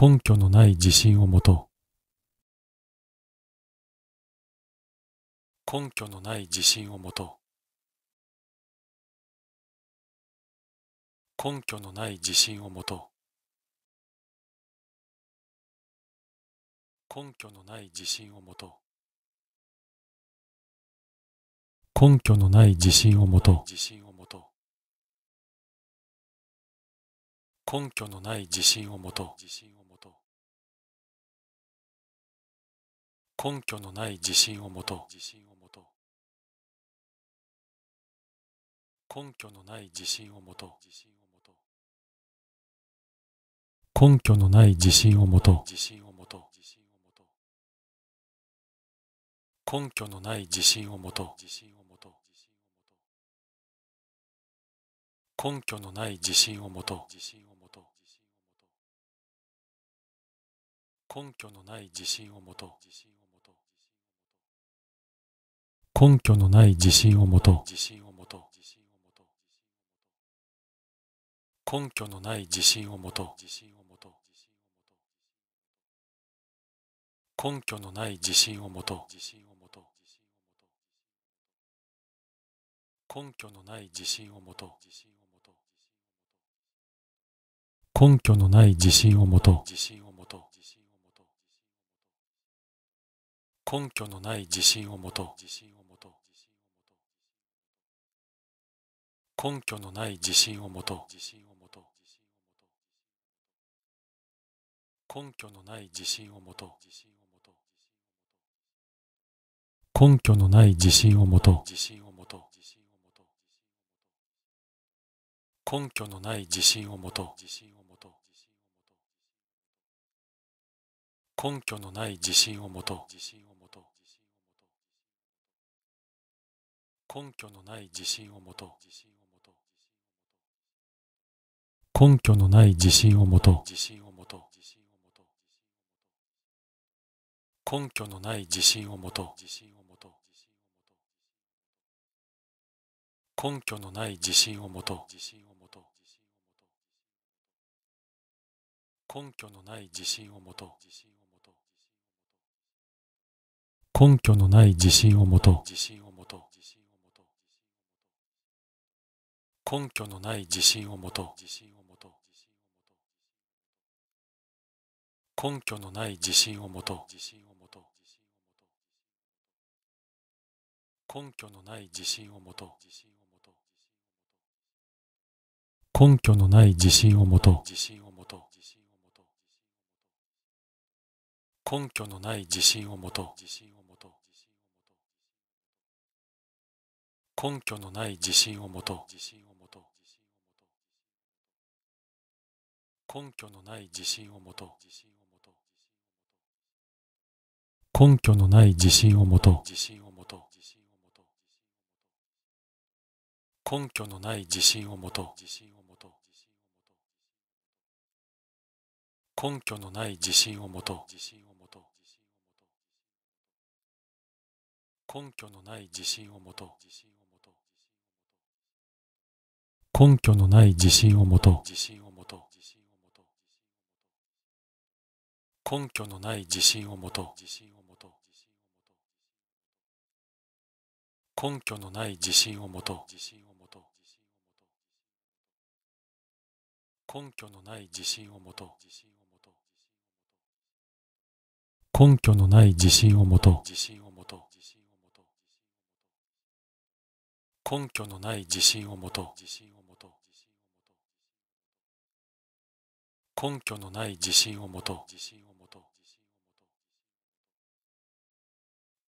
根拠のない自信を持とう。根拠のない自信を持とう。根拠のない自信を持とう。根拠のない自信を持とう。根拠のない自信を持とう。根拠のない自信を持とう。根拠のない自信をもと自信をもと根拠のない自信をもと自信をもと根拠のない自信をもと自信をもと根拠のない自信をもと自信をもと根拠のない自信をもとと根拠のない自信をもとう根拠のない自信をもと根拠のない自信をもと根拠のない自信をもと根拠のない自信をもと根拠のない自信をもと根拠のない自信をもと根拠のない自信をもと根拠のない自信をもと根拠のない自信をもと根拠のない自信をもと根拠のない自信をもと自信をもと自信をもと根拠のない自信をもと自信をもと自信をもと根拠のない自信をもと自信をもと自信をもと根拠のない自信をもと自信をもと自信をもと根拠のない自信をもと自信をもと自信をもと根拠のない自信をもと根拠のない自信をもと根拠のない自信をもと根拠のない自信をもと根拠のない自信をもと根拠のない自信をもと根拠のない自信をもと根拠のない自信をもと根拠のない自信をもと自信をもと自信をもと根拠のない自信をもと自信をもと自信をもと根拠のない自信をもと自信をもと自信をもと根拠のない自信をもと自信をもと自信をもと根拠のない自信をもと自信をもと自信をもと根拠のない自信をもと根拠のない自信をもと根拠のない自信をもと根拠のない自信をもと根拠のない自信をもと根拠のない自信をもと根拠のない自信をもと根拠のない自信をもと根拠のない自信をもと根拠のない自信をもと根拠のない自信をもと根拠のない自信をもと根拠のない自信をもと根拠のない自信をもと根拠のない自信をもと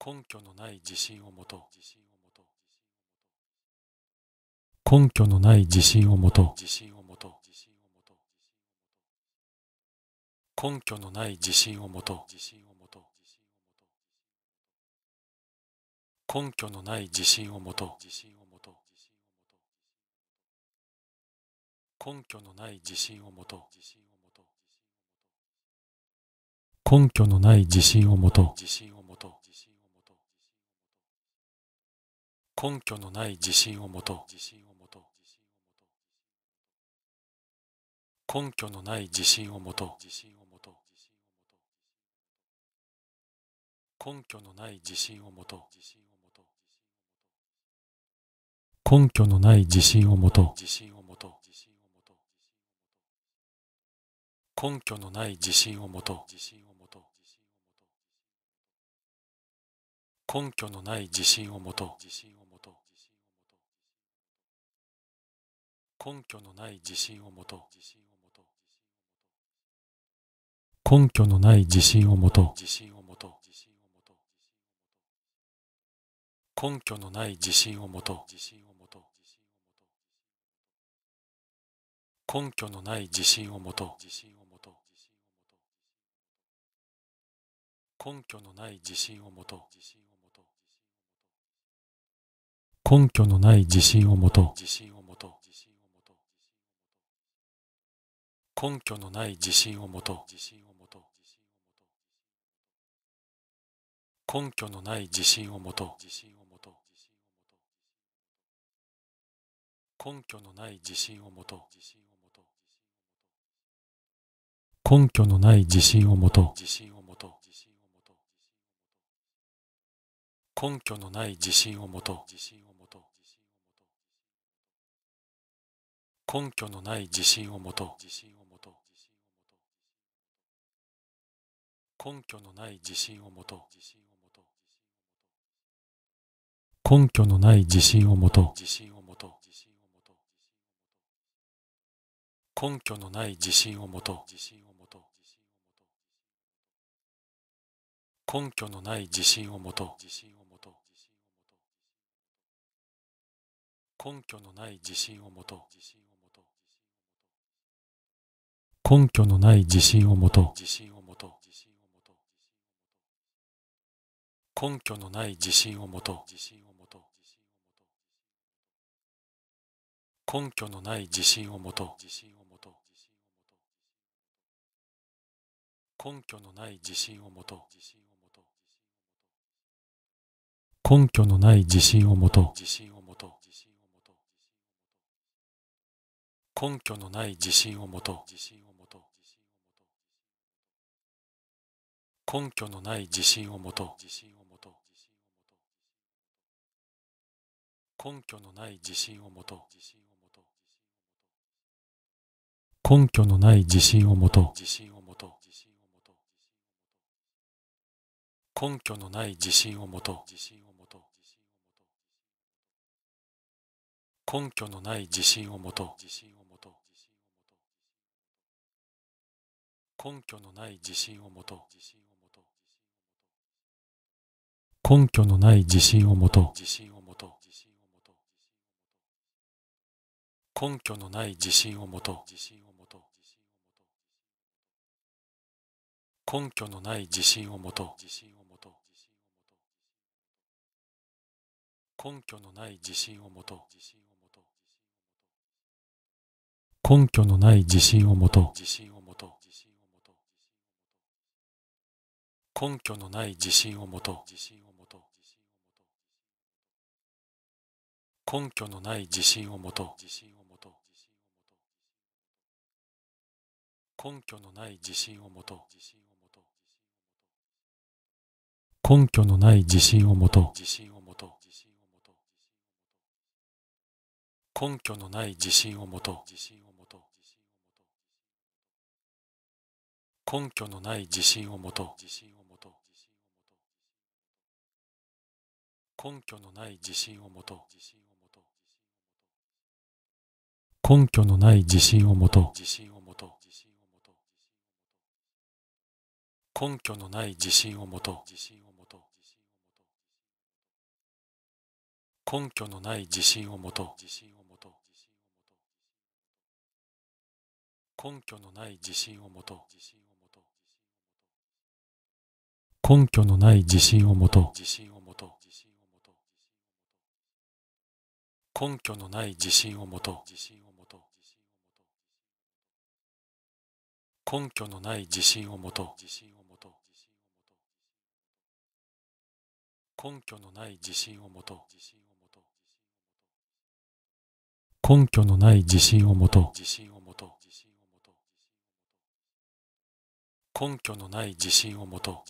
根拠のない自信をもと根拠のない自信を持とう根拠のない自信を持とう根拠のない自信を持とう根拠のない自信を持とう根拠のない自信を持とう根拠のない自信を持とう根拠のない自信をもと根拠のない自信をもと根拠のない自信をもと根拠のない自信をもと根拠のない自信をもとう自信を持と自信を持と根拠のない自信をもとう自信を持と自信を持と根拠のない自信をもと自信を持と根拠のない自信をもと根拠のない自信をもと根拠のない自信をもと根拠のない自信をもと自信をもと根拠のない自信をもと自信をもと根拠のない自信をもと自信をもと根拠のない自信をもと自信をもと根拠のない自信をもと根拠のない自信をもとう根拠のない自信をもとう根拠のない自信をもとう自信を持と自信を持と根拠のない自信をもとう自信を持と自信を持と根拠のない自信をもとう自信を持と自信を持と根拠のない自信をもとう自信を根拠のない自信をもと根拠のない自信をもと根拠のない自信をもと自信をもと根拠のない自信をもと自信をもと根拠のない自信をもと自信をもと根拠のない自信をもと自信をもと根拠のない自信をもと自信を根拠のない自信を持とう根拠のない自信を持とう根拠のない自信を持とう根拠のない自信を持とう根拠のない自信を持とう根拠のない自信を持とう根拠のない自信をもと根拠のない自信をもと根拠のない自信をもとう自信を持と自信を持と根拠のない自信をもとう自信を持と自信を持と根拠のない自信をもとう自信を持と自信を持と根拠のない自信をもとう自信をもと根拠のない自信をもとう自信を根拠のない自信を持とう根拠のない自信を持とう根拠のない自信を持とう根拠のない自信を持とう根拠のない自信を持とう根拠のない自信を持とう根拠のない自信を持とう根拠のない自信を持とう根拠のない自信を持とう根拠のない自信を持とう根拠のない自信を持とう根拠のない自信を持とう根拠のない自信をもと根拠のない自信をもと根拠のない自信をもと根拠のない自信をもと根拠のない自信をもとう自信をもとう自信を持自信を持と根拠のない自信をもとう自信を持と自信を持と根拠のない自信をもと自信を根拠のない自信をもと根拠のない自信をもと根拠のない自信をもと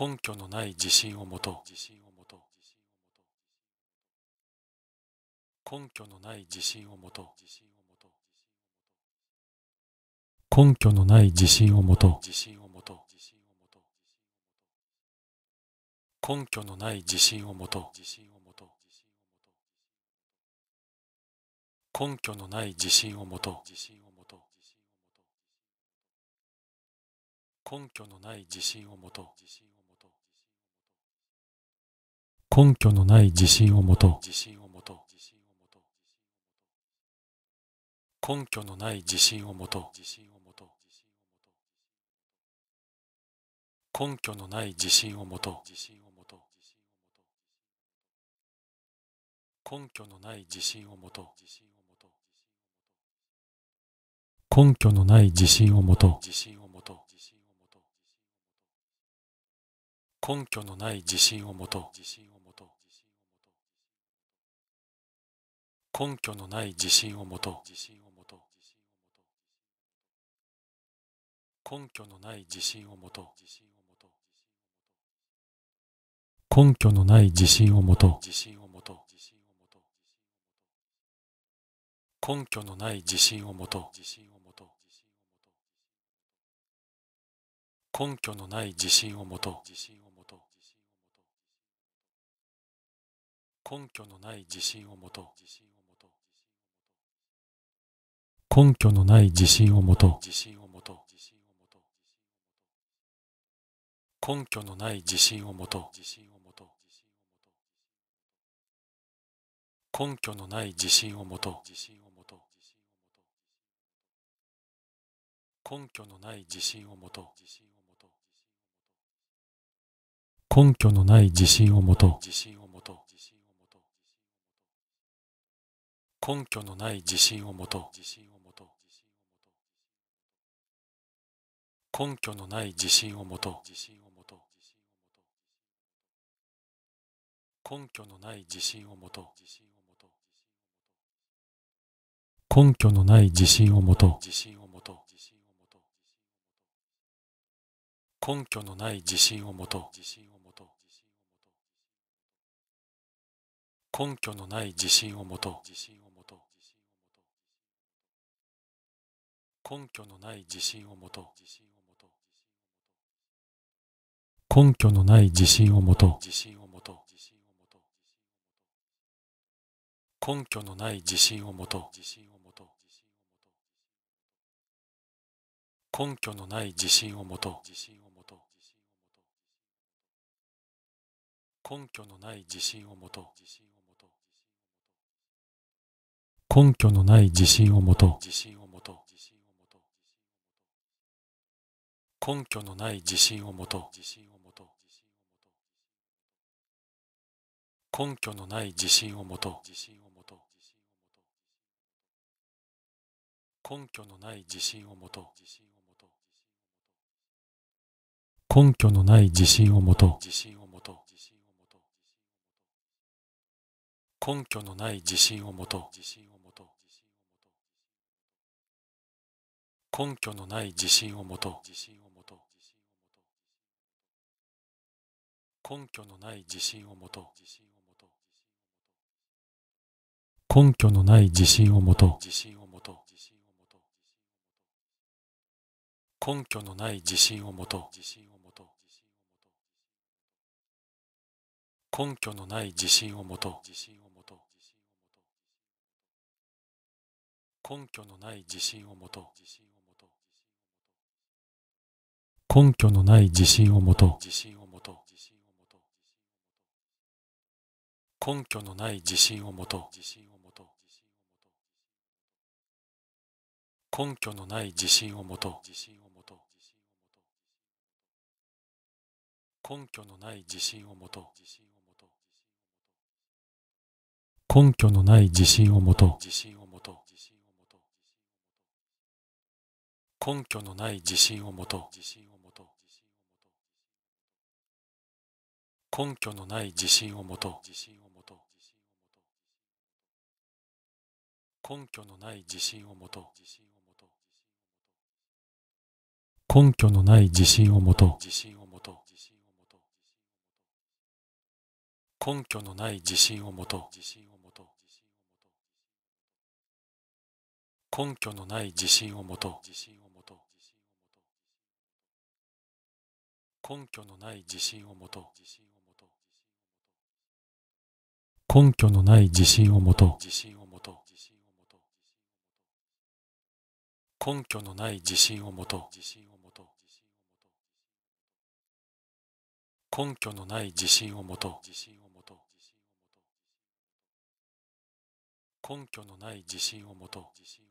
根拠のない自信をもと自信をもと根拠のない自信をもと自信をもと根拠のない自信をもと自信をもと根拠のない自信をもと自信をもと根拠のない自信をもと自信をもと根拠のない自信をもと自信をもと根拠のない自信をもと自信をもと根拠のない自信をもと自信をもと根拠のない自信をもと自信をもと根拠のない自信をもと根拠のない自信をもと根拠のない自信をもと根拠のない自信をもと根拠のない自信をもと自信をもと根拠のない自信をもと自信をもと根拠のない自信をもと自信をもと根拠のない自信をもと根拠のない自信をもと自信を根拠のない自信をもとう自信を持と自信を持と根拠のない自信をもとう自信を持と自信を持と根拠のない自信をもとう自信を持と自信を持と根拠のない自信をもとう自信を持と自信を持と根拠のない自信をもと自信を根拠のない自信をもと根拠のない自信を持とう根拠のない自信を持とう根拠のない自信を持とう根拠のない自信を持とう根拠のない自信を持とう根拠のない自信を持とう根拠のない自信をもと根拠のない自信をもと根拠のない自信をもと根拠のない自信をもと根拠のない自信をもと自信をもと根拠のない自信をもと自信をもと根拠のない自信をもと自信をもと根拠のない自信をもと根拠のない自信をもと根拠のない自信をもと根拠のない自信をもと自信をもと根拠のない自信をもと自信をもと根拠のない自信をもと自信をもと根拠のない自信をもと根拠のない自信をもと自信を根拠のない自信をもと自信をもと自信をもと根拠のない自信をもと自信をもと自信をもと根拠のない自信をもと自信をもと自信をもと根拠のない自信をもと自信をもと自信をもと根拠のない自信をもと自信をもと自信をもと根拠のない自信をもと自信根拠のない自信をもと根拠のない自信をもと根拠のない自信をもと根拠のない自信をもと根拠のない自信をもと根拠のない自信をもと根拠のない自信を持とう根拠のない自信を持とう根拠のない自信を持とう根拠のない自信を持とう根拠のない自信を持とう根拠のない自信をもとう自信を持と自信を持と根拠のない自信をもとう自信を持と自信を持と根拠のない自信をもとう自信を持と自信を持と根拠のない自信をもとう自信を持と自信を持と根拠のない自信をもと自信を持と根拠のない自信をもと